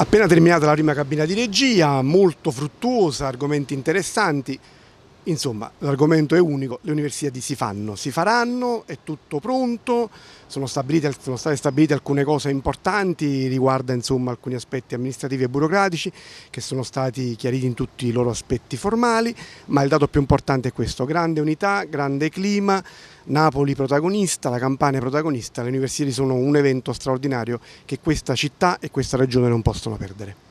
Appena terminata la prima cabina di regia, molto fruttuosa, argomenti interessanti, Insomma, l'argomento è unico, le università si fanno, si faranno, è tutto pronto, sono, stabilite, sono state stabilite alcune cose importanti riguardo insomma, alcuni aspetti amministrativi e burocratici che sono stati chiariti in tutti i loro aspetti formali, ma il dato più importante è questo, grande unità, grande clima, Napoli protagonista, la Campania protagonista, le università sono un evento straordinario che questa città e questa regione non possono perdere.